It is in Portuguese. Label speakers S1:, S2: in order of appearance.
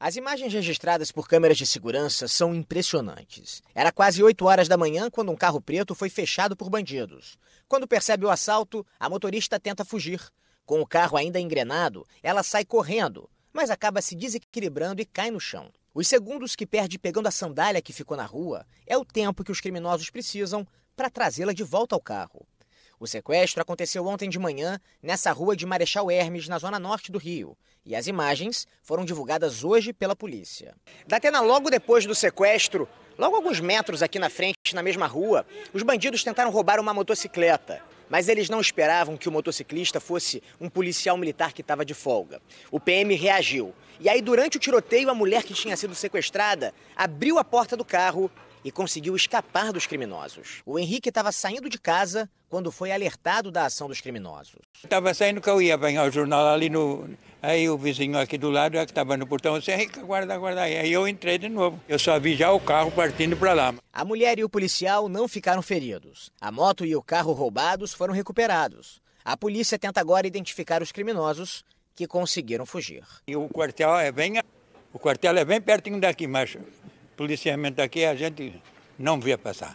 S1: As imagens registradas por câmeras de segurança são impressionantes. Era quase 8 horas da manhã quando um carro preto foi fechado por bandidos. Quando percebe o assalto, a motorista tenta fugir. Com o carro ainda engrenado, ela sai correndo, mas acaba se desequilibrando e cai no chão. Os segundos que perde pegando a sandália que ficou na rua é o tempo que os criminosos precisam para trazê-la de volta ao carro. O sequestro aconteceu ontem de manhã nessa rua de Marechal Hermes, na zona norte do Rio, e as imagens foram divulgadas hoje pela polícia. Datena, logo depois do sequestro, logo alguns metros aqui na frente, na mesma rua, os bandidos tentaram roubar uma motocicleta. Mas eles não esperavam que o motociclista fosse um policial militar que estava de folga. O PM reagiu. E aí, durante o tiroteio, a mulher que tinha sido sequestrada abriu a porta do carro e conseguiu escapar dos criminosos. O Henrique estava saindo de casa quando foi alertado da ação dos criminosos.
S2: Estava saindo que eu ia apanhar o jornal ali no... Aí o vizinho aqui do lado, é que estava no portão, disse, Henrique, guarda, guarda aí. Aí eu entrei de novo. Eu só vi já o carro partindo para lá. A
S1: mulher e o policial não ficaram feridos. A moto e o carro roubados foram recuperados. A polícia tenta agora identificar os criminosos que conseguiram fugir.
S2: E o quartel é bem o quartel é bem pertinho daqui, mas policiamento aqui a gente não via passar.